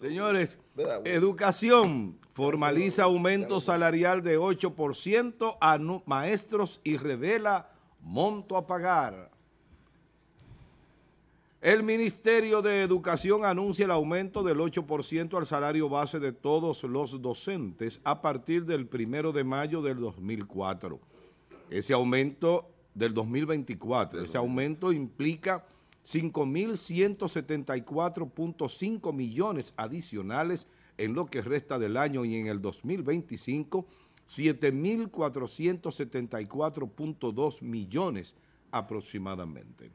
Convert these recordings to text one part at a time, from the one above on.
Señores, educación formaliza aumento salarial de 8% a maestros y revela monto a pagar. El Ministerio de Educación anuncia el aumento del 8% al salario base de todos los docentes a partir del 1 de mayo del 2004. Ese aumento del 2024, ese aumento implica 5.174.5 millones adicionales en lo que resta del año y en el 2025, 7.474.2 millones aproximadamente.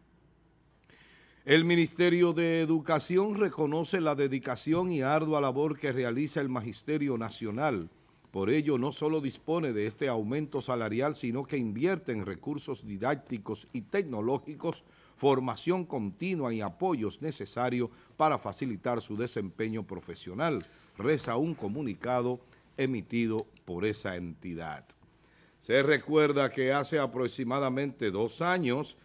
El Ministerio de Educación reconoce la dedicación y ardua labor que realiza el Magisterio Nacional. Por ello, no solo dispone de este aumento salarial, sino que invierte en recursos didácticos y tecnológicos formación continua y apoyos necesarios para facilitar su desempeño profesional, reza un comunicado emitido por esa entidad. Se recuerda que hace aproximadamente dos años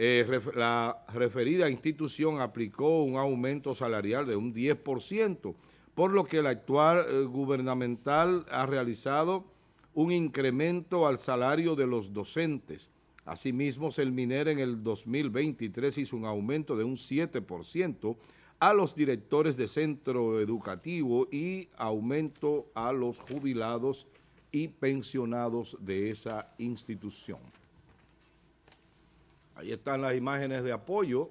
eh, la referida institución aplicó un aumento salarial de un 10%, por lo que el actual eh, gubernamental ha realizado un incremento al salario de los docentes, Asimismo, Selminer en el 2023 hizo un aumento de un 7% a los directores de centro educativo y aumento a los jubilados y pensionados de esa institución. Ahí están las imágenes de apoyo.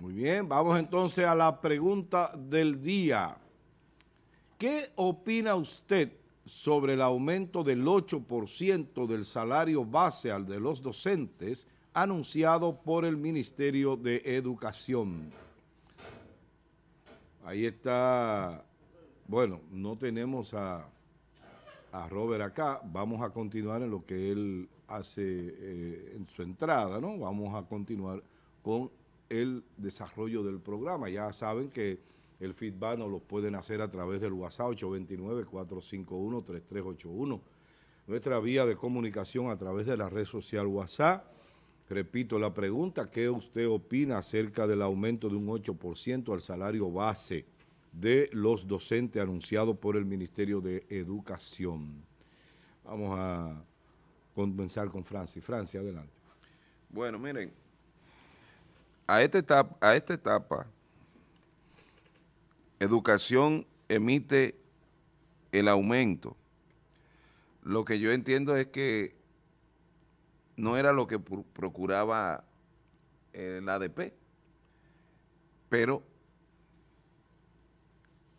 Muy bien, vamos entonces a la pregunta del día. ¿Qué opina usted sobre el aumento del 8% del salario base al de los docentes anunciado por el Ministerio de Educación. Ahí está, bueno, no tenemos a, Robert acá, vamos a continuar en lo que él hace eh, en su entrada, ¿no? Vamos a continuar con el desarrollo del programa. Ya saben que el feedback nos lo pueden hacer a través del WhatsApp 829-451-3381. Nuestra vía de comunicación a través de la red social WhatsApp. Repito la pregunta, ¿qué usted opina acerca del aumento de un 8% al salario base de los docentes anunciado por el Ministerio de Educación? Vamos a comenzar con Francia. Francia, adelante. Bueno, miren, a esta etapa, a esta etapa Educación emite el aumento. Lo que yo entiendo es que no era lo que procuraba el eh, ADP, pero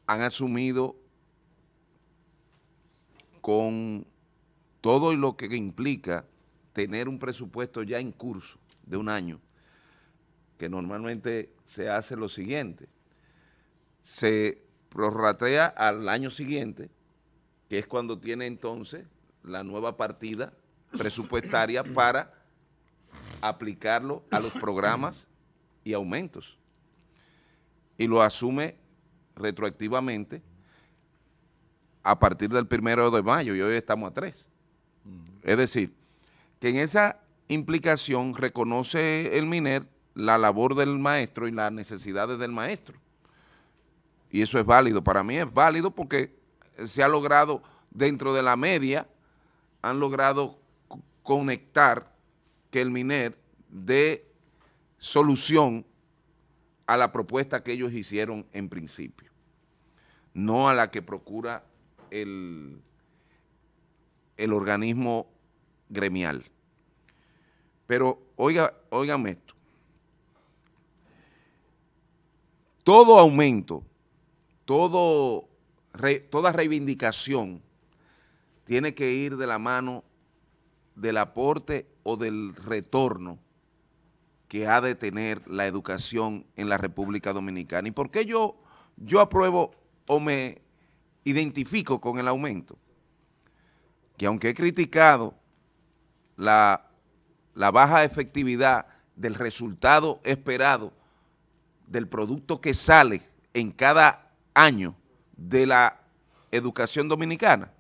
han asumido con todo lo que implica tener un presupuesto ya en curso de un año, que normalmente se hace lo siguiente, se prorratea al año siguiente, que es cuando tiene entonces la nueva partida presupuestaria para aplicarlo a los programas y aumentos. Y lo asume retroactivamente a partir del primero de mayo y hoy estamos a tres. Mm. Es decir, que en esa implicación reconoce el MINER la labor del maestro y las necesidades del maestro y eso es válido. Para mí es válido porque se ha logrado, dentro de la media, han logrado conectar que el MINER dé solución a la propuesta que ellos hicieron en principio, no a la que procura el, el organismo gremial. Pero oiga, oigan esto, todo aumento todo, toda reivindicación tiene que ir de la mano del aporte o del retorno que ha de tener la educación en la República Dominicana. ¿Y por qué yo, yo apruebo o me identifico con el aumento? Que aunque he criticado la, la baja efectividad del resultado esperado del producto que sale en cada año de la educación dominicana,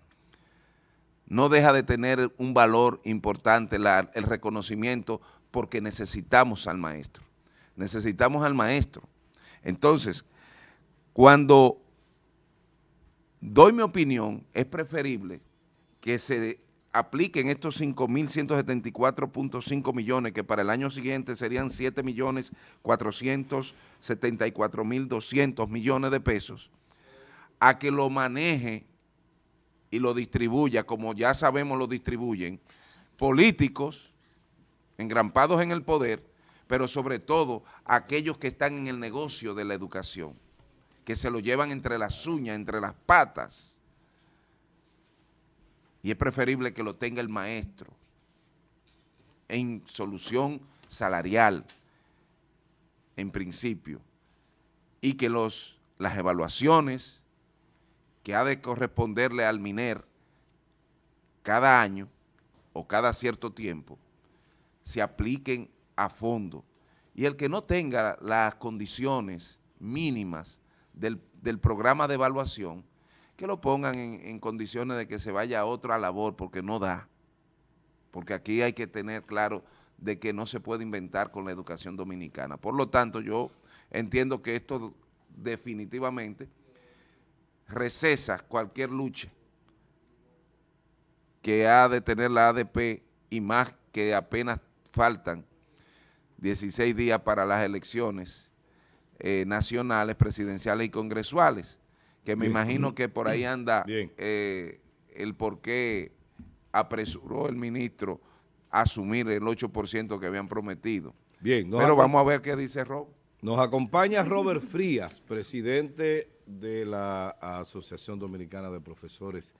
no deja de tener un valor importante el reconocimiento porque necesitamos al maestro, necesitamos al maestro. Entonces, cuando doy mi opinión, es preferible que se apliquen estos 5.174.5 millones, que para el año siguiente serían 7.474.200 millones de pesos, a que lo maneje y lo distribuya, como ya sabemos lo distribuyen, políticos engrampados en el poder, pero sobre todo aquellos que están en el negocio de la educación, que se lo llevan entre las uñas, entre las patas, y es preferible que lo tenga el maestro en solución salarial, en principio, y que los, las evaluaciones que ha de corresponderle al MINER cada año o cada cierto tiempo se apliquen a fondo. Y el que no tenga las condiciones mínimas del, del programa de evaluación, que lo pongan en, condiciones de que se vaya a otra labor, porque no da. Porque aquí hay que tener claro de que no se puede inventar con la educación dominicana. Por lo tanto, yo entiendo que esto definitivamente recesa cualquier lucha que ha de tener la ADP y más que apenas faltan 16 días para las elecciones eh, nacionales, presidenciales y congresuales que me imagino que por ahí anda eh, el por qué apresuró el ministro a asumir el 8% que habían prometido. Bien, Pero vamos a ver qué dice Rob. Nos acompaña Robert Frías, presidente de la Asociación Dominicana de Profesores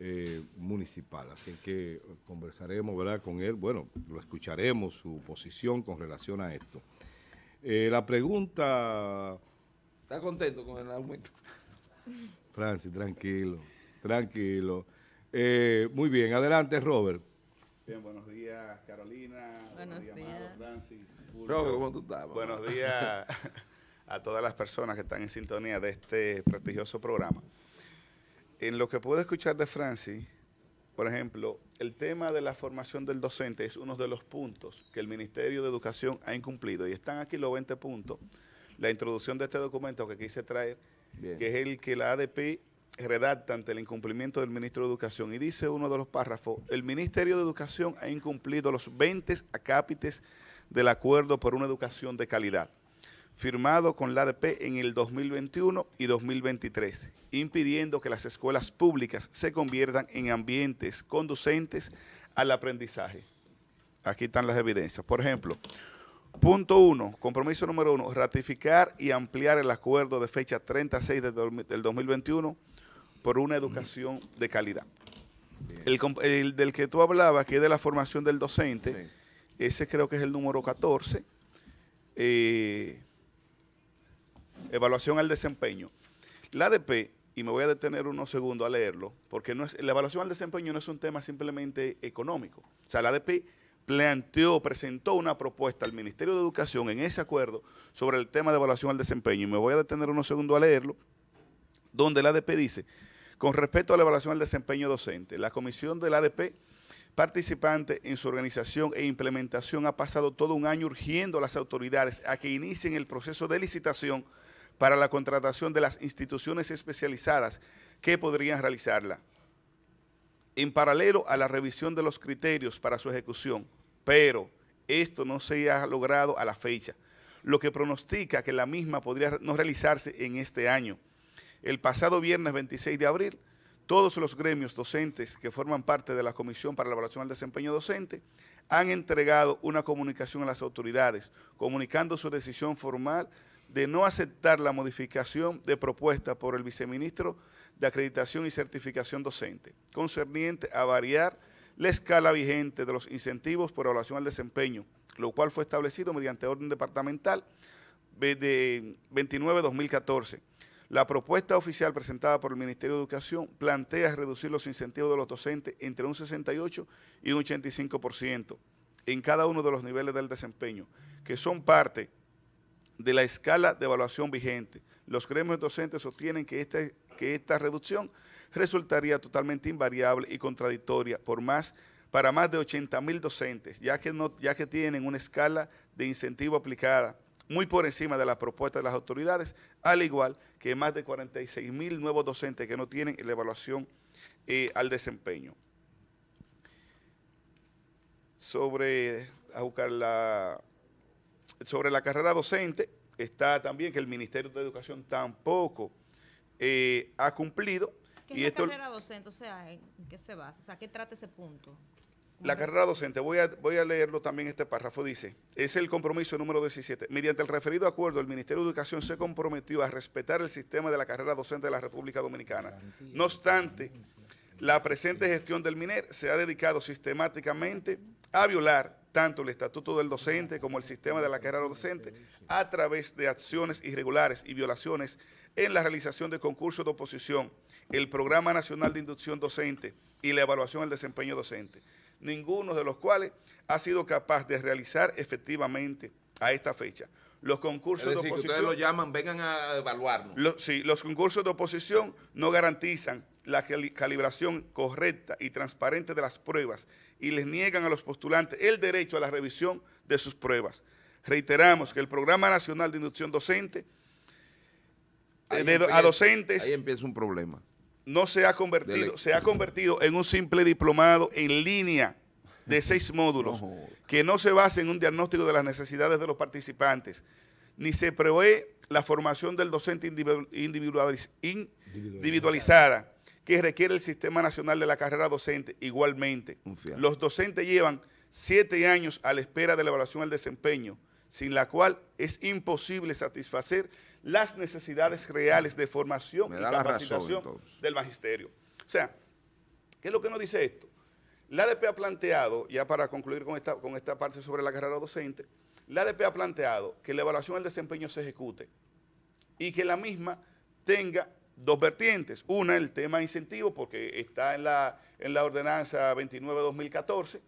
eh, Municipal. Así que conversaremos ¿verdad? con él, bueno, lo escucharemos, su posición con relación a esto. Eh, la pregunta... ¿Está contento con el aumento? Francis, tranquilo, tranquilo. Eh, muy bien, adelante, Robert. Bien, buenos días, Carolina. Buenos, buenos días, Robert, ¿cómo tú estás? Buenos días a todas las personas que están en sintonía de este prestigioso programa. En lo que puedo escuchar de Francis, por ejemplo, el tema de la formación del docente es uno de los puntos que el Ministerio de Educación ha incumplido y están aquí los 20 puntos. La introducción de este documento que quise traer que es el que la ADP redacta ante el incumplimiento del ministro de Educación. Y dice uno de los párrafos, el Ministerio de Educación ha incumplido los 20 acápites del acuerdo por una educación de calidad, firmado con la ADP en el 2021 y 2023, impidiendo que las escuelas públicas se conviertan en ambientes conducentes al aprendizaje. Aquí están las evidencias. Por ejemplo, Punto uno, compromiso número uno, ratificar y ampliar el acuerdo de fecha 36 del 2021 por una educación de calidad. El, del que tú hablabas, que es de la formación del docente, ese creo que es el número 14, eh, evaluación al desempeño. La ADP, y me voy a detener unos segundos a leerlo, porque no es, la evaluación al desempeño no es un tema simplemente económico. O sea, la ADP planteó, presentó una propuesta al Ministerio de Educación en ese acuerdo sobre el tema de evaluación al desempeño. Y me voy a detener unos segundos a leerlo, donde el ADP dice, con respecto a la evaluación al desempeño docente, la comisión del ADP participante en su organización e implementación ha pasado todo un año urgiendo a las autoridades a que inicien el proceso de licitación para la contratación de las instituciones especializadas que podrían realizarla en paralelo a la revisión de los criterios para su ejecución, pero esto no se ha logrado a la fecha, lo que pronostica que la misma podría no realizarse en este año. El pasado viernes 26 de abril, todos los gremios docentes que forman parte de la Comisión para la Evaluación del Desempeño Docente han entregado una comunicación a las autoridades, comunicando su decisión formal de no aceptar la modificación de propuesta por el viceministro de acreditación y certificación docente, concerniente a variar la escala vigente de los incentivos por evaluación al desempeño, lo cual fue establecido mediante orden departamental de 29-2014. La propuesta oficial presentada por el Ministerio de Educación plantea reducir los incentivos de los docentes entre un 68 y un 85% en cada uno de los niveles del desempeño, que son parte de la escala de evaluación vigente. Los gremios docentes sostienen que esta que esta reducción resultaría totalmente invariable y contradictoria por más, para más de 80.000 docentes, ya que, ya que tienen una escala de incentivo aplicada muy por encima de las propuestas de las autoridades, al igual que más de 46 mil nuevos docentes que no tienen la evaluación eh, al desempeño. Sobre, sobre la carrera docente, está también que el Ministerio de Educación tampoco eh, ha cumplido. ¿Qué y es la carrera docente? O sea, ¿en qué se basa? O sea, ¿qué trata ese punto? La carrera docente, voy a, voy a leerlo también este párrafo, dice, es el compromiso número 17. Mediante el referido acuerdo, el Ministerio de Educación se comprometió a respetar el sistema de la carrera docente de la República Dominicana. No obstante, la presente gestión del MINER se ha dedicado sistemáticamente a violar tanto el estatuto del docente como el sistema de la carrera docente a través de acciones irregulares y violaciones en la realización de concursos de oposición, el Programa Nacional de Inducción Docente y la evaluación del desempeño docente, ninguno de los cuales ha sido capaz de realizar efectivamente a esta fecha los concursos de oposición. Que ustedes lo llaman, vengan a evaluarnos. sí, los concursos de oposición no garantizan la calibración correcta y transparente de las pruebas y les niegan a los postulantes el derecho a la revisión de sus pruebas. Reiteramos que el Programa Nacional de Inducción Docente a docentes. empieza un problema. No se ha convertido, se ha convertido en un simple diplomado en línea de seis módulos que no se basa en un diagnóstico de las necesidades de los participantes, ni se prevé la formación del docente individualizada que requiere el Sistema Nacional de la Carrera Docente igualmente. Los docentes llevan siete años a la espera de la evaluación del desempeño, sin la cual es imposible satisfacer las necesidades reales de formación y capacitación del magisterio. O sea, ¿qué es lo que nos dice esto? La ADP ha planteado, ya para concluir con esta, con esta parte sobre la carrera docente, la ADP ha planteado que la evaluación del desempeño se ejecute y que la misma tenga dos vertientes. Una, el tema incentivo, porque está en la, en la ordenanza 29-2014,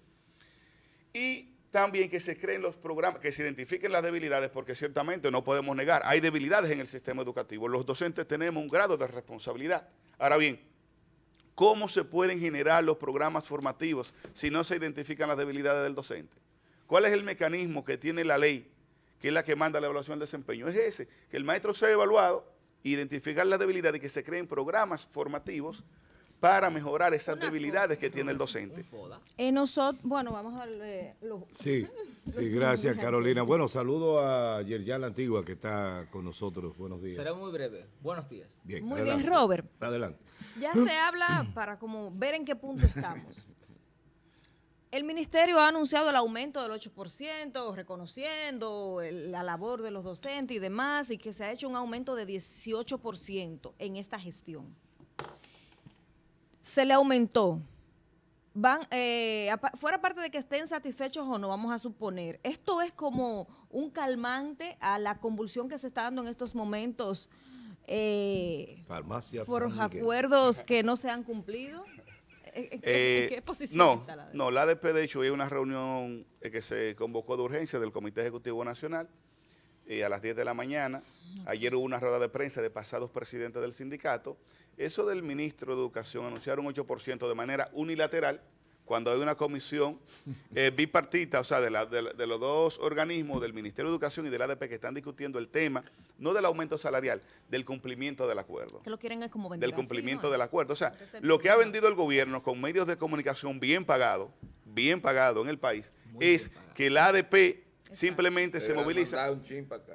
y también que se creen los programas, que se identifiquen las debilidades, porque ciertamente no podemos negar, hay debilidades en el sistema educativo. Los docentes tenemos un grado de responsabilidad. Ahora bien, ¿cómo se pueden generar los programas formativos si no se identifican las debilidades del docente? ¿Cuál es el mecanismo que tiene la ley, que es la que manda la evaluación del desempeño? Es ese, que el maestro sea evaluado, identificar las debilidades y que se creen programas formativos para mejorar esas debilidades que tiene el docente. En eh, bueno, vamos a Sí, gracias Carolina. Bueno, saludo a Yerjan Antigua que está con nosotros. Buenos días. Será muy breve. Buenos días. muy bien, Robert. Adelante. Ya se habla para como ver en qué punto estamos. El ministerio ha anunciado el aumento del 8%, reconociendo la labor de los docentes y demás, y que se ha hecho un aumento de 18% en esta gestión se le aumentó. Van, eh, fuera parte de que estén satisfechos o no, vamos a suponer, esto es como un calmante a la convulsión que se está dando en estos momentos eh, por acuerdos que no se han cumplido. Eh, eh, no, la de? No, la de hecho es una reunión que se convocó de urgencia del Comité Ejecutivo Nacional y eh, a las 10 de la mañana. Ayer hubo una rueda de prensa de pasados presidentes del sindicato. Eso del ministro de Educación, anunciaron un 8% de manera unilateral, cuando hay una comisión eh, bipartita, o sea, de, los dos organismos, del Ministerio de Educación y del ADP, que están discutiendo el tema, no del aumento salarial, del cumplimiento del acuerdo. Que lo quieren es como Del cumplimiento del acuerdo. O sea, lo que ha vendido el gobierno con medios de comunicación bien pagado, bien pagado en el país, es que el ADP Simplemente se moviliza.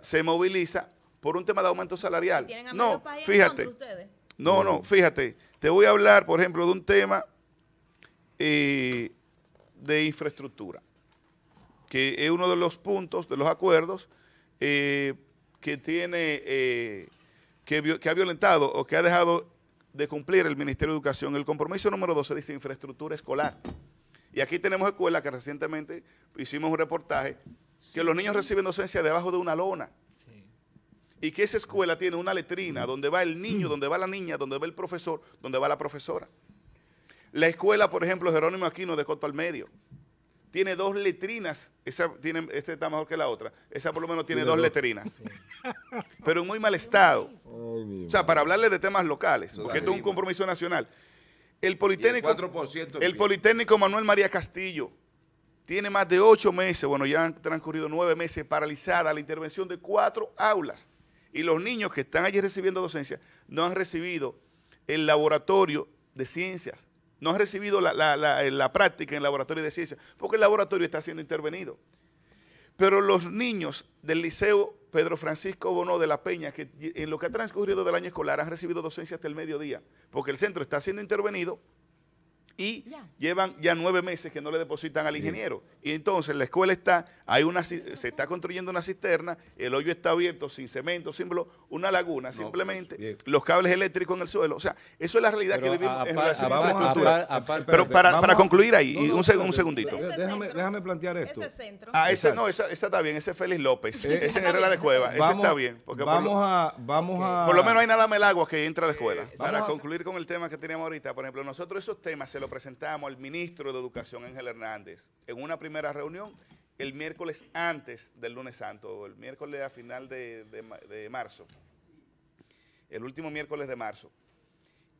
Se moviliza por un tema de aumento salarial. no, fíjate. No, no, fíjate. Te voy a hablar, por ejemplo, de un tema eh, de infraestructura, que es uno de los puntos, de los acuerdos eh, que tiene, eh, que, que ha violentado o que ha dejado de cumplir el Ministerio de Educación. El compromiso número 12 dice infraestructura escolar. Y aquí tenemos escuelas que recientemente hicimos un reportaje que los niños reciben docencia debajo de una lona. Y que esa escuela tiene una letrina donde va el niño, donde va la niña, donde va el profesor, donde va la profesora. La escuela, por ejemplo, Jerónimo Aquino de Coto al Medio, tiene dos letrinas. Esa tiene, esta está mejor que la otra. Esa por lo menos tiene, dos, letrinas. Pero en muy mal estado. o sea, para hablarle de temas locales, porque esto es un compromiso nacional. El Politécnico, el Politécnico Manuel María Castillo, tiene más de ocho meses, bueno, ya han transcurrido nueve meses paralizada la intervención de cuatro aulas. Y los niños que están allí recibiendo docencia no han recibido el laboratorio de ciencias, no han recibido la, la práctica en el laboratorio de ciencias, porque el laboratorio está siendo intervenido. Pero los niños del Liceo Pedro Francisco Bono de la Peña, que en lo que ha transcurrido del año escolar han recibido docencia hasta el mediodía, porque el centro está siendo intervenido y llevan ya nueve meses que no le depositan al ingeniero. Y entonces la escuela está, hay una, se está construyendo una cisterna, el hoyo está abierto, sin cemento, sin una laguna, simplemente los cables eléctricos en el suelo. O sea, eso es la realidad que vivimos en relación a infraestructura. pero para, concluir ahí, un, un, segundito. Déjame, plantear esto. Ese centro. Ah, ese no, esa, está bien, ese es Félix López, ese en de Cueva, ese está bien. Porque vamos a, vamos Por lo menos hay nada el agua que entra a la escuela. para concluir con el tema que teníamos ahorita, por ejemplo, nosotros esos temas se los presentamos al ministro de Educación, Ángel Hernández, en una primera reunión el miércoles antes del lunes santo, el miércoles a final de, marzo, el último miércoles de marzo.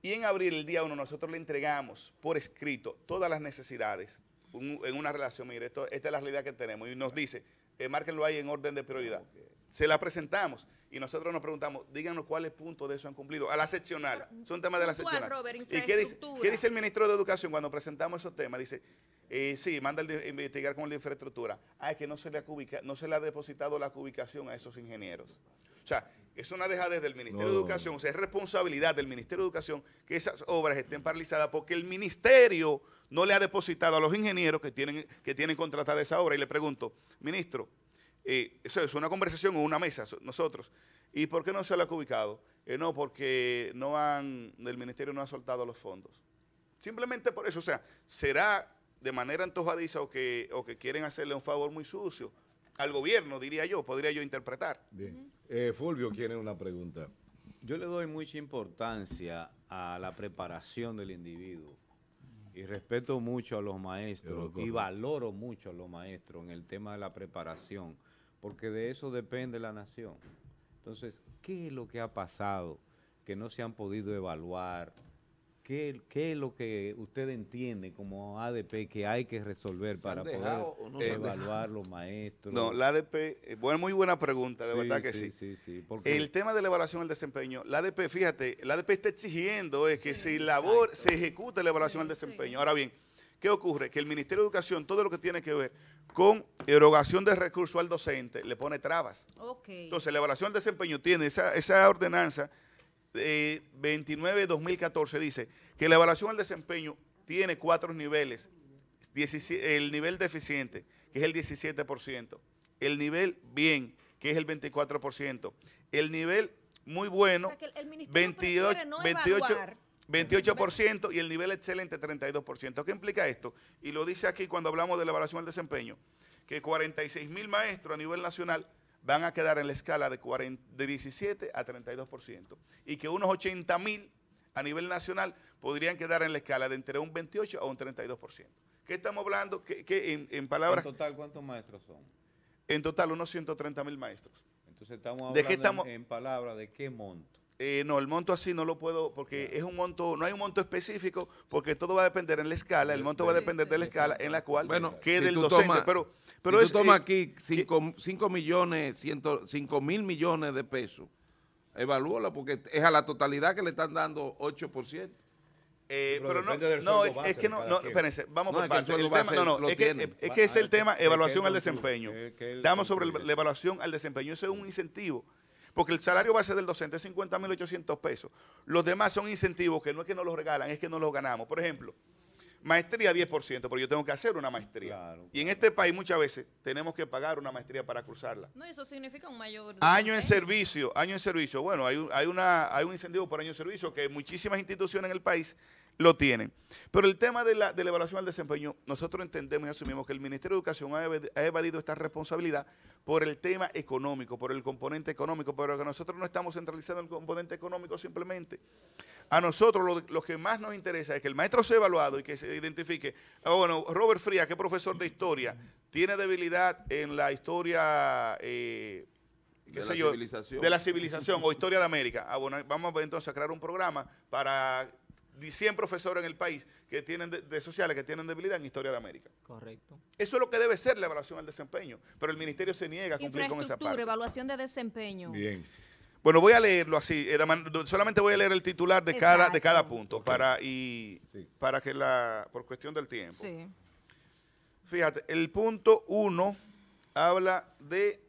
Y en abril, el día 1, nosotros le entregamos por escrito todas las necesidades en una relación. Mire, esta es la realidad que tenemos. Y nos dice, eh, márquenlo ahí en orden de prioridad se la presentamos y nosotros nos preguntamos, díganos cuáles puntos de eso han cumplido. A la seccional, son temas de la seccional. qué dice, el ministro de Educación cuando presentamos esos temas? Dice, eh, sí, manda a investigar con la infraestructura. Ah, es que no se, le ha no se le ha depositado la cubicación a esos ingenieros. O sea, eso una deja desde el Ministerio de Educación, o sea, es responsabilidad del Ministerio de Educación que esas obras estén paralizadas porque el Ministerio no le ha depositado a los ingenieros que tienen, que tienen contratada esa obra. Y le pregunto, ministro, eso es una conversación en una mesa, nosotros. ¿Y por qué no se lo ha ubicado? Eh, no, porque no han, el ministerio no ha soltado los fondos. Simplemente por eso, o sea, será de manera antojadiza o que, o que quieren hacerle un favor muy sucio al gobierno, diría yo, podría yo interpretar. Bien. Eh, Fulvio tiene una pregunta. Yo le doy mucha importancia a la preparación del individuo y respeto mucho a los maestros y valoro mucho a los maestros en el tema de la preparación porque de eso depende la nación. Entonces, ¿qué es lo que ha pasado que no se han podido evaluar? ¿Qué, es lo que usted entiende como ADP que hay que resolver para poder evaluar los maestros? No, la ADP, eh, bueno, muy buena pregunta, de verdad que sí. sí. sí el tema de la evaluación del desempeño, la ADP, fíjate, la ADP está exigiendo que se labor, se ejecute la evaluación del desempeño. Ahora bien, ¿Qué ocurre? Que el Ministerio de Educación, todo lo que tiene que ver con erogación de recursos al docente, le pone trabas. Entonces, la evaluación de desempeño tiene esa, ordenanza 29-2014, dice que la evaluación al desempeño tiene cuatro niveles. El nivel deficiente, que es el 17%. El nivel bien, que es el 24%. El nivel muy bueno, 28 28% y el nivel excelente 32%. ¿Qué implica esto? Y lo dice aquí cuando hablamos de la evaluación del desempeño, que 46 mil maestros a nivel nacional van a quedar en la escala de, 17 a 32% y que unos 80 mil a nivel nacional podrían quedar en la escala de entre un 28 a un 32%. ¿Qué estamos hablando? Que en, palabras... total cuántos maestros son? En total unos 130 mil maestros. Entonces estamos hablando ¿De estamos? en, en palabras de qué monto. Eh, no, el monto así no lo puedo, porque es un monto, no hay un monto específico, porque todo va a depender en la escala, el monto va a depender de la escala en la cual quede el docente. pero pero si toma tú tomas eh, aquí 5 millones, 5 mil millones de pesos, evalúala, porque es a la totalidad que le están dando 8%. Eh, pero, pero no, no es, que no, espérense, vamos por partes. El, tema, no, no, es que, es, es que, es el ah, tema evaluación al desempeño. Damos sobre la evaluación al desempeño. Eso es un incentivo porque el salario base del docente es 50.800 pesos. Los demás son incentivos que no es que nos los regalan, es que no los ganamos. Por ejemplo, maestría 10%, porque yo tengo que hacer una maestría. y en este país muchas veces tenemos que pagar una maestría para cruzarla. No, eso significa un mayor... Año en servicio, año en servicio. Bueno, una, hay un incentivo por año en servicio que muchísimas instituciones en el país lo tienen. Pero el tema de la, de evaluación al desempeño, nosotros entendemos y asumimos que el Ministerio de Educación ha evadido esta responsabilidad por el tema económico, por el componente económico, pero que nosotros no estamos centralizando el componente económico simplemente. A nosotros lo, que más nos interesa es que el maestro sea evaluado y que se identifique. Ah, bueno, Robert Fría, que es profesor de historia, tiene debilidad en la historia... Eh, de, la civilización o historia de América. Ah, bueno, vamos entonces a crear un programa para 100 profesores en el país que tienen de, sociales que tienen debilidad en Historia de América. Correcto. Eso es lo que debe ser la evaluación al desempeño, pero el ministerio se niega a cumplir con esa parte. evaluación de desempeño. Bien. Bueno, voy a leerlo así, eh, solamente voy a leer el titular de cada de cada punto para y para que la por cuestión del tiempo. Sí. Fíjate, el punto uno habla de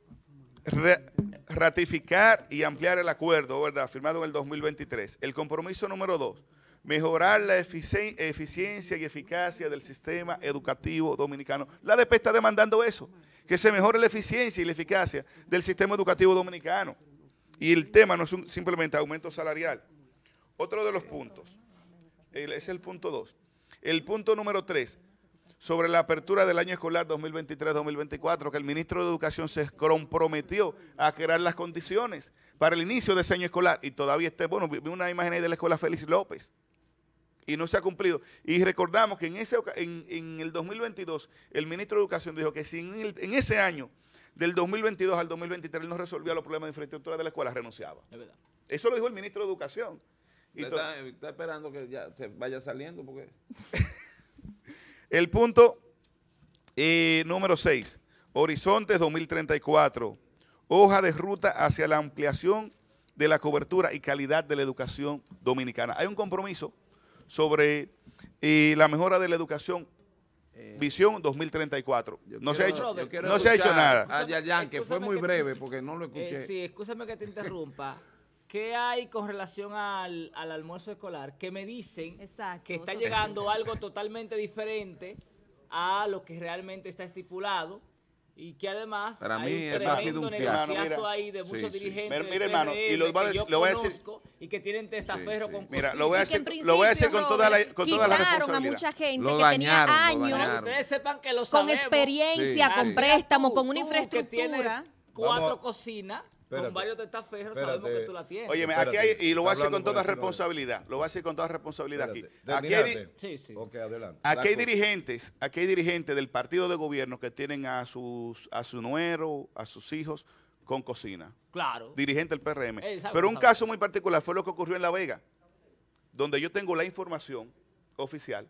ratificar y ampliar el acuerdo, ¿verdad? Firmado en el 2023. El compromiso número dos mejorar la eficiencia y eficacia del sistema educativo dominicano. La DP está demandando eso, que se mejore la eficiencia y la eficacia del sistema educativo dominicano. Y el tema no es simplemente aumento salarial. Otro de los puntos, es el punto 2. El punto número 3, sobre la apertura del año escolar 2023-2024, que el ministro de Educación se comprometió a crear las condiciones para el inicio de ese año escolar. Y todavía está, bueno, vi una imagen ahí de la escuela Félix López y no se ha cumplido. Y recordamos que en, ese, en, el 2022 el ministro de Educación dijo que si en, ese año, del 2022 al 2023, no resolvía los problemas de infraestructura de la escuela, renunciaba. Eso lo dijo el ministro de Educación. Y está, esperando que ya se vaya saliendo porque... el punto eh, número 6, Horizontes 2034, hoja de ruta hacia la ampliación de la cobertura y calidad de la educación dominicana. Hay un compromiso sobre y la mejora de la educación. Eh, Visión 2034. No se, ha hecho, no se ha hecho nada. A que fue muy breve porque no lo eh, escuché. sí, escúchame que te interrumpa. ¿Qué hay con relación al, almuerzo escolar? Que me dicen que está llegando algo totalmente diferente a lo que realmente está estipulado y que además Para mí, un tremendo un negociazo ahí de muchos dirigentes. hermano, y lo, voy a decir y que tienen testaferro con Mira, lo voy a hacer lo voy a con toda la, con toda la responsabilidad. a mucha gente lo que dañaron, años. Ustedes sepan que lo sabemos. Con experiencia, con préstamo, con una infraestructura. cuatro cocinas. con varios testaferros sabemos que tú la tienes. Oye, aquí hay, y lo voy a hacer con toda responsabilidad, lo voy a hacer con toda responsabilidad aquí. Aquí hay, sí, sí. adelante? aquí hay dirigentes, aquí hay dirigentes del partido de gobierno que tienen a sus, a su nuero, a sus hijos con cocina. Claro. Dirigente del PRM. Pero un caso muy particular fue lo que ocurrió en La Vega, donde yo tengo la información oficial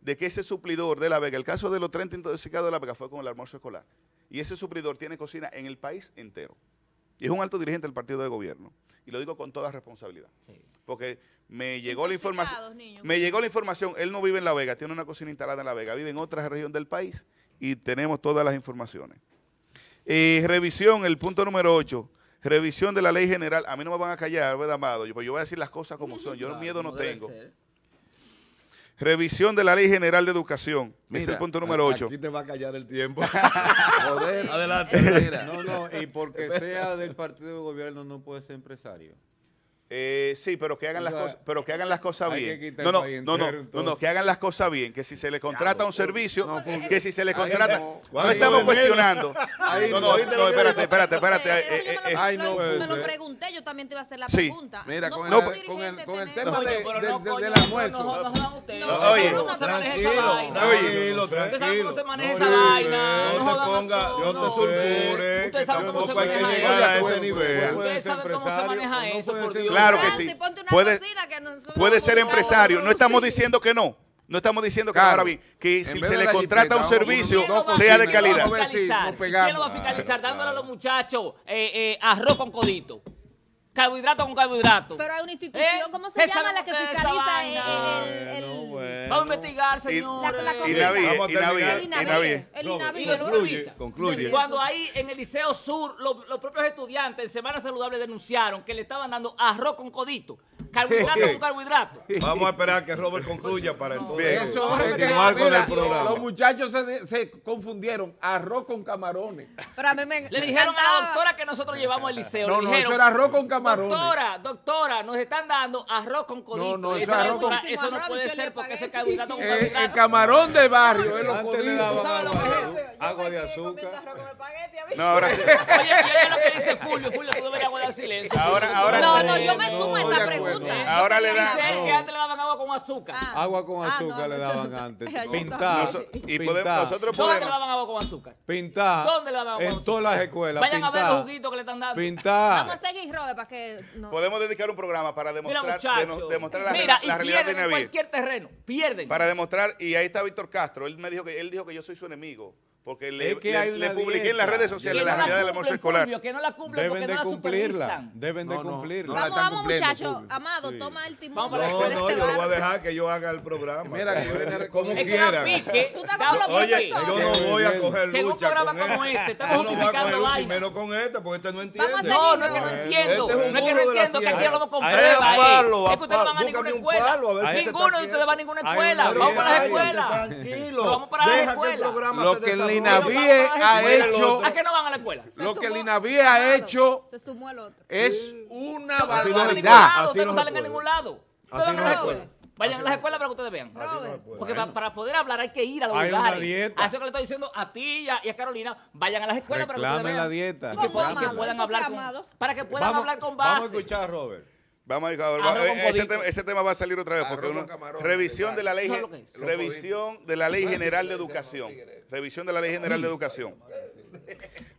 de que ese suplidor de La Vega, el caso de los 30 intoxicados de La Vega fue con el almuerzo escolar. Y ese suplidor tiene cocina en el país entero. Y es un alto dirigente del partido de gobierno. Y lo digo con toda responsabilidad. Porque me llegó la información. Me llegó la información. Él no vive en La Vega, tiene una cocina instalada en La Vega, vive en otra región del país y tenemos todas las informaciones. Y revisión, el punto número 8. Revisión de la ley general. A mí no me van a callar, amado? Yo, pues, yo voy a decir las cosas como son. Yo miedo no tengo. Revisión de la Ley General de Educación. ese es el punto número 8. Aquí te va a callar el tiempo. Joder. Adelante. no, no, y porque sea del partido de gobierno no puede ser empresario. Eh, sí, pero que hagan las cosas, pero que hagan las cosas bien. No, no, no, no, que hagan las cosas bien, que si se le contrata un servicio, que si se le contrata, no estamos cuestionando. no, no, espérate, espérate, espérate. me lo pregunté, yo también te iba a hacer la pregunta. Mira, con el tema De la muerte. Oye, tranquilo, tranquilo. se maneja esa vaina. No se ponga, yo te sulfure. Usted hay que llegar a ese nivel. sabe cómo se maneja eso, claro que sí. Puede, puede ser empresario. No estamos diciendo que no. No estamos diciendo que ahora bien, que si se le contrata un servicio, sea de calidad. ¿Quién lo va a fiscalizar? Dándole a los muchachos eh, eh, arroz con codito carbohidrato con carbohidrato. Pero hay una institución, ¿Eh? ¿cómo se llama la que fiscaliza el, el, el, ah, el... No, Vamos a investigar, señor. La, el INAVI. El INAVI. Concluye, Cuando ahí en el Liceo Sur, los, propios estudiantes en Semana Saludable denunciaron que le estaban dando arroz con codito. Carbohidrato con carbohidrato. Vamos a esperar que Robert concluya para entonces no, continuar con el programa. Los muchachos se, confundieron. Arroz con camarones. Pero a mí me, le dijeron a la doctora que nosotros llevamos al liceo. No, dijeron, no, eso era arroz con camarones. Doctora, doctora, nos están dando arroz con codito. No, no, eso, arroz con... eso no puede ser porque ese carbohidrato con eh, El camarón de barrio es lo que Agua de azúcar. No, ahora sí. Oye, oye lo que dice Fulvio. Fulvio, tú deberías guardar silencio. Ahora, ahora no, no, yo me sumo a esa pregunta. Ahora le dan. que antes le daban agua con azúcar. Ah. Agua con ah, azúcar le daban antes. Pintar. Y nosotros podemos. ¿Dónde le daban agua con azúcar? Pintar. ¿Dónde le daban agua con En todas las escuelas. Vayan a ver los juguitos que le están dando. Pintar. Vamos a seguir, Robert, para que Podemos dedicar un programa para demostrar, la, realidad de cualquier terreno, pierden. Para demostrar, y ahí está Víctor Castro, él me dijo que él dijo que yo soy su enemigo porque le, publiqué en las redes sociales la realidad del amor escolar. que no la cumplen deben de cumplirla, deben de no, vamos, vamos muchachos, Amado, toma el timón. No, no, yo lo voy a dejar que yo haga el programa. Mira, que yo como quiera. Oye, yo no voy a coger lucha. con un programa como este, estamos Primero con este, porque este no entiende. No, no es que no entiendo, este no es que no entiendo que aquí hablamos con prueba Es que ustedes no van a ninguna escuela. Ninguno de ustedes va a ninguna escuela. Vamos para la escuela. Tranquilo. Vamos para las escuela. INAVIE ha hecho. ¿A qué no van a la escuela? Lo que el INAVIE ha hecho es una barbaridad. Ustedes no salen a ningún lado. no Vayan a las escuelas para que ustedes vean. Porque para, poder hablar hay que ir a los hay dieta. A eso que le estoy diciendo a ti y a, Carolina, vayan a las escuelas para que ustedes vean. la que, puedan, hablar con, para que puedan hablar con base. Vamos a escuchar a Robert. Vamos a ver, eh, ese, tema, va a salir otra vez. Porque revisión de la ley, revisión de la ley general de educación. Revisión de la ley general de educación.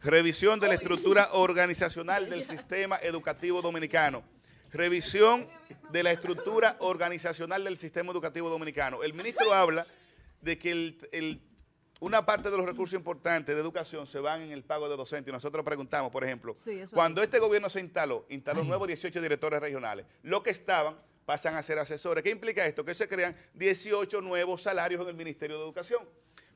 Revisión de la estructura organizacional del sistema educativo dominicano. Revisión de la estructura organizacional del sistema educativo dominicano. El ministro habla de que el una parte de los recursos importantes de educación se van en el pago de docentes. nosotros preguntamos, por ejemplo, cuando este gobierno se instaló, instaló nuevos 18 directores regionales. Lo que estaban pasan a ser asesores. ¿Qué implica esto? Que se crean 18 nuevos salarios en el Ministerio de Educación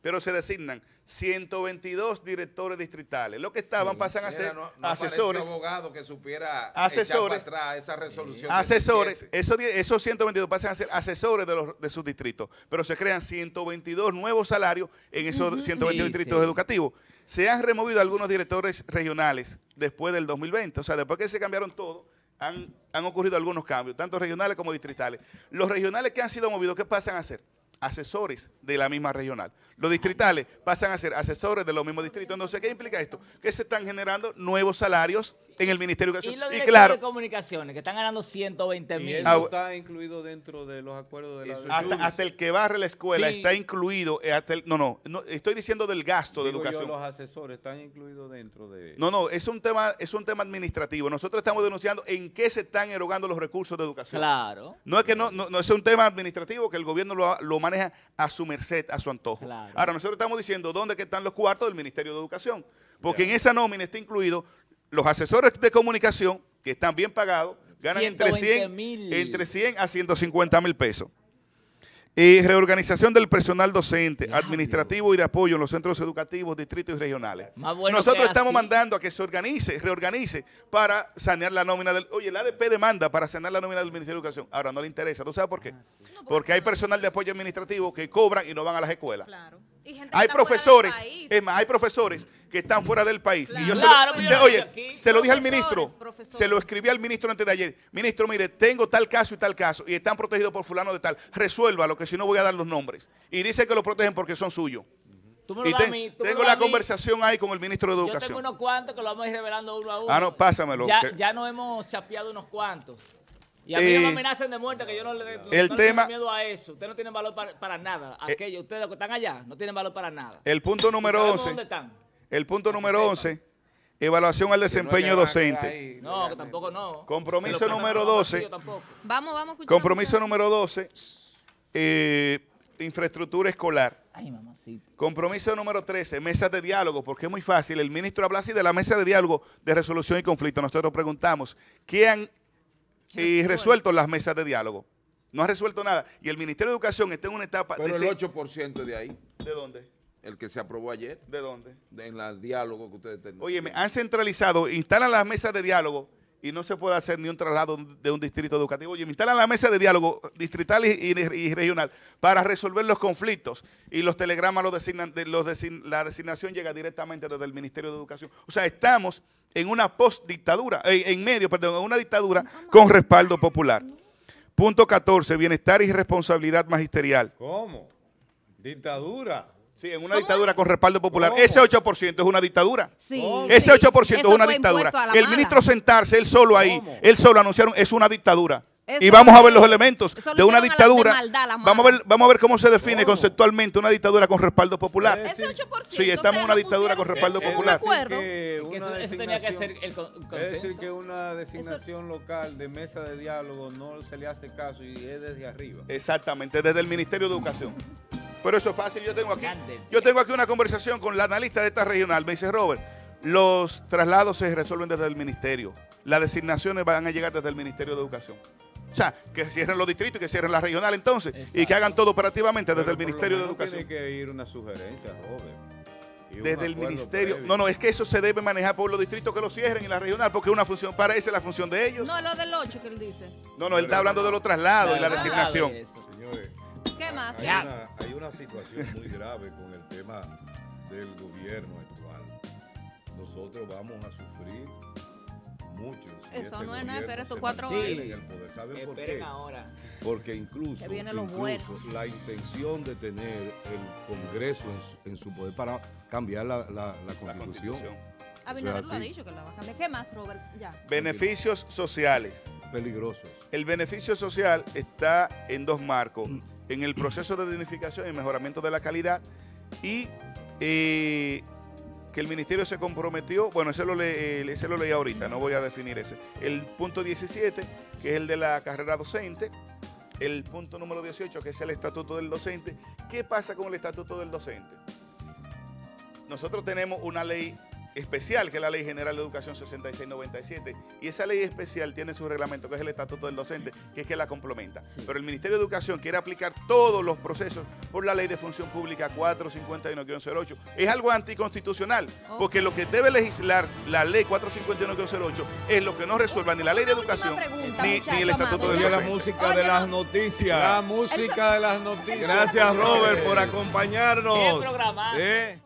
pero se designan 122 directores distritales. Lo que estaban pasan a ser no, no asesores. abogado que supiera asesores, para esa resolución. asesores, esos, esos 122 pasan a ser asesores de, los, de sus distritos, pero se crean 122 nuevos salarios en esos 122 distritos educativos. Se han removido algunos directores regionales después del 2020, o sea, después que se cambiaron todo, han, han ocurrido algunos cambios, tanto regionales como distritales. Los regionales que han sido movidos, ¿qué pasan a hacer? asesores de la misma regional. Los distritales pasan a ser asesores de los mismos distritos. Entonces, ¿qué implica esto? Que se están generando nuevos salarios en el Ministerio de Educación. Y, los claro, de comunicaciones, que están ganando 120 mil. Ah, está incluido dentro de los acuerdos de la hasta, hasta el que barre la escuela está incluido. Eh, no, no, estoy diciendo del gasto de educación. los asesores están incluidos dentro de. No, no, es un, tema, es un tema administrativo. Nosotros estamos denunciando en qué se están erogando los recursos de educación. Claro. No es que no, no, es un tema administrativo que el gobierno lo, maneja a su merced, a su antojo. Ahora, nosotros estamos diciendo dónde están los cuartos del Ministerio de Educación. Porque en esa nómina está incluido los asesores de comunicación, que están bien pagados, ganan entre 100, a 150 mil pesos. Y reorganización del personal docente, administrativo y de apoyo en los centros educativos, distritos y regionales. Nosotros estamos mandando a que se organice, reorganice para sanear la nómina del... Oye, el ADP demanda para sanear la nómina del Ministerio de Educación. Ahora no le interesa. ¿Tú sabes por qué? porque, porque hay personal de apoyo administrativo que cobran y no van a las escuelas. Claro. Hay profesores, hay profesores que están fuera del país. Claro. Y yo se oye, se lo dije al ministro, se lo escribí al ministro antes de ayer. Ministro, mire, tengo tal caso y tal caso y están protegidos por fulano de tal. Resuelva, lo que si no voy a dar los nombres. Y dice que lo protegen porque son suyos. y tengo la conversación ahí con el ministro de Educación. Yo tengo unos cuantos que lo vamos a ir revelando uno a uno. Ah, no, pásamelo. Ya, nos hemos chapeado unos cuantos. Y a mí no me eh, amenazan de muerte, que yo no le, el tengo miedo a eso. Ustedes no tienen valor para, nada. Eh, Aquellos, ustedes los que están allá no tienen valor para nada. El punto número 11. Dónde están? El punto número 11. Evaluación al desempeño docente. no, que tampoco no. Compromiso número 12. Vamos, vamos Compromiso número 12. Eh, infraestructura escolar. Ay, mamacita. Compromiso número 13, mesas de diálogo, porque es muy fácil. El ministro habla así de la mesa de diálogo de resolución y conflicto. Nosotros preguntamos, ¿qué han y resuelto las mesas de diálogo. No ha resuelto nada. Y el Ministerio de Educación está en una etapa... del el 8% de ahí. ¿De dónde? El que se aprobó ayer. ¿De dónde? en las diálogo que ustedes tenían. Oye, han centralizado, instalan las mesas de diálogo y no se puede hacer ni un traslado de un distrito educativo. Oye, instalan la mesa de diálogo distrital y, regional para resolver los conflictos y los telegramas los designan, los la designación llega directamente desde el Ministerio de Educación. O sea, estamos en una postdictadura, eh, en medio, perdón, en una dictadura con respaldo popular. Punto 14, bienestar y responsabilidad magisterial. ¿Cómo? Dictadura. Sí, en una dictadura con respaldo popular. Ese 8% es una dictadura. Sí, Ese 8% es una dictadura. El ministro sentarse, él solo ahí, él solo anunciaron, es una dictadura. y vamos a ver los elementos de una dictadura. vamos, a ver, vamos a ver cómo se define conceptualmente una dictadura con respaldo popular. Eh, Ese Sí, estamos en una dictadura con respaldo popular. acuerdo. que el Es decir, que una designación local de mesa de diálogo no se le hace caso y es desde arriba. Exactamente, desde el Ministerio de Educación. Pero eso es fácil. Yo tengo aquí, yo tengo aquí una conversación con la analista de esta regional. Me dice, Robert, los traslados se resuelven desde el ministerio. Las designaciones van a llegar desde el Ministerio de Educación. O sea, que cierren los distritos y que cierren la regional entonces. Y que hagan todo operativamente desde el Ministerio de Educación. Tiene que ir una sugerencia, Robert. Desde el ministerio. No, no, es que eso se debe manejar por los distritos que lo cierren y la regional, porque una función para ese es la función de ellos. No, lo del 8 que él dice. No, no, él está hablando de los traslados y la designación. ¿Qué más? Hay, una, situación muy grave con el tema del gobierno actual. Nosotros vamos a sufrir muchos. Eso este no es nada, pero estos cuatro años. ¿Saben por qué? ahora. Porque incluso, la intención de tener el Congreso en su, poder para cambiar la, constitución. constitución. lo ha dicho que la va a cambiar. ¿Qué más, Robert? Ya. Beneficios sociales. Peligrosos. El beneficio social está en dos marcos en el proceso de dignificación y mejoramiento de la calidad y eh, que el ministerio se comprometió, bueno, ese lo, ese lo leí ahorita, no voy a definir ese. El punto 17, que es el de la carrera docente, el punto número 18, que es el estatuto del docente. ¿Qué pasa con el estatuto del docente? Nosotros tenemos una ley especial, que es la Ley General de Educación 6697, y esa ley especial tiene su reglamento, que es el Estatuto del Docente, que es que la complementa. Pero el Ministerio de Educación quiere aplicar todos los procesos por la Ley de Función Pública 451-08. Es algo anticonstitucional, porque lo que debe legislar la Ley 451-08 es lo que no resuelva ni la Ley de Educación ni, el Estatuto del Docente. La música de las noticias. La música de las noticias. Gracias, Robert, por acompañarnos. Bien programado. ¿Eh?